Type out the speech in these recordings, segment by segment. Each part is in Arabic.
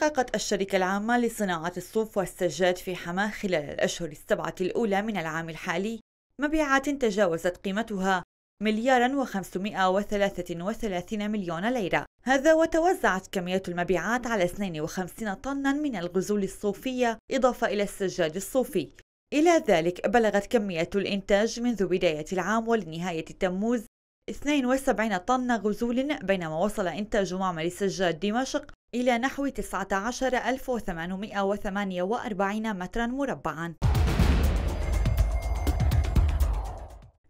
حققت الشركة العامة لصناعة الصوف والسجاد في حماة خلال الأشهر السبعة الأولى من العام الحالي مبيعات تجاوزت قيمتها مليارا و533 مليون ليرة هذا وتوزعت كمية المبيعات على 52 طنا من الغزول الصوفية إضافة إلى السجاد الصوفي إلى ذلك بلغت كمية الإنتاج منذ بداية العام ولنهاية تموز 72 طن غزول بينما وصل إنتاج معمل سجاد دمشق إلى نحو 19848 مترا مربعا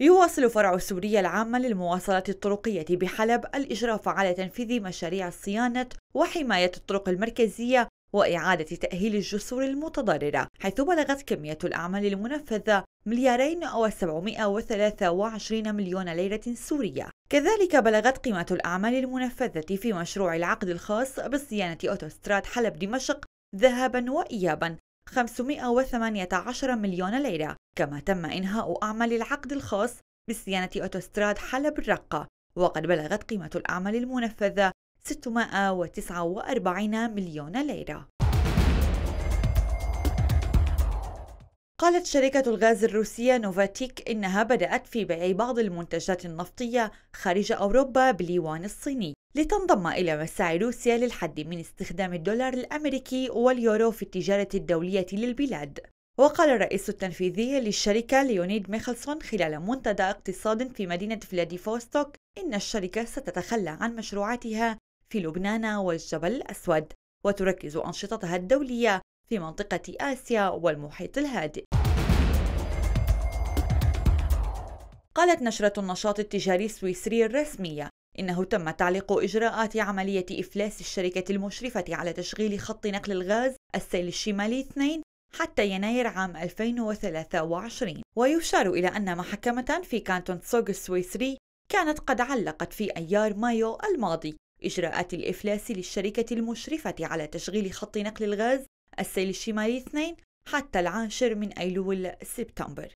يواصل فرع سوريا العامة للمواصلات الطرقية بحلب الإشراف على تنفيذ مشاريع صيانة وحماية الطرق المركزية وإعادة تأهيل الجسور المتضررة حيث بلغت كمية الأعمال المنفذة مليارين أو 723 مليون ليرة سورية كذلك بلغت قيمة الأعمال المنفذة في مشروع العقد الخاص بصيانة أوتوستراد حلب دمشق ذهابا وإيابا 518 مليون ليرة كما تم إنهاء أعمال العقد الخاص بصيانة أوتوستراد حلب الرقة وقد بلغت قيمة الأعمال المنفذة 649 مليون ليرة قالت شركة الغاز الروسية نوفاتيك إنها بدأت في بيع بعض المنتجات النفطية خارج أوروبا باليوان الصيني لتنضم إلى مساعي روسيا للحد من استخدام الدولار الأمريكي واليورو في التجارة الدولية للبلاد وقال الرئيس التنفيذي للشركة ليونيد ميخلسون خلال منتدى اقتصاد في مدينة فلاديفوستوك إن الشركة ستتخلى عن مشروعاتها في لبنان والجبل الأسود وتركز أنشطتها الدولية في منطقة آسيا والمحيط الهادئ قالت نشرة النشاط التجاري السويسري الرسمية إنه تم تعليق إجراءات عملية إفلاس الشركة المشرفة على تشغيل خط نقل الغاز السيل الشمالي 2 حتى يناير عام 2023 ويشار إلى أن محكمة في كانتون سوغ السويسري كانت قد علقت في أيار مايو الماضي إجراءات الإفلاس للشركة المشرفة على تشغيل خط نقل الغاز السيل الشمالي 2 حتى العاشر من أيلول سبتمبر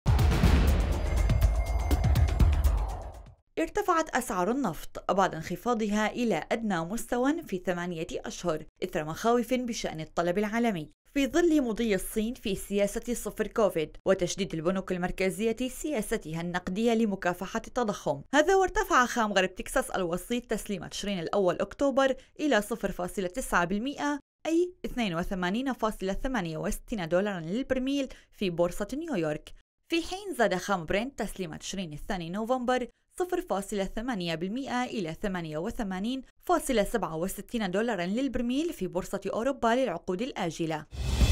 ارتفعت أسعار النفط بعد انخفاضها إلى أدنى مستوى في ثمانية أشهر إثر مخاوف بشأن الطلب العالمي في ظل مضي الصين في سياسة صفر كوفيد وتشديد البنوك المركزية سياستها النقدية لمكافحة التضخم هذا وارتفع خام غرب تكساس الوسيط تسليم تشرين الأول أكتوبر إلى 0.9% أي 82.68 دولارا للبرميل في بورصة نيويورك في حين زاد خام برنت تسليم تشرين الثاني نوفمبر 0.8% إلى 88.67 دولارا للبرميل في بورصة أوروبا للعقود الآجلة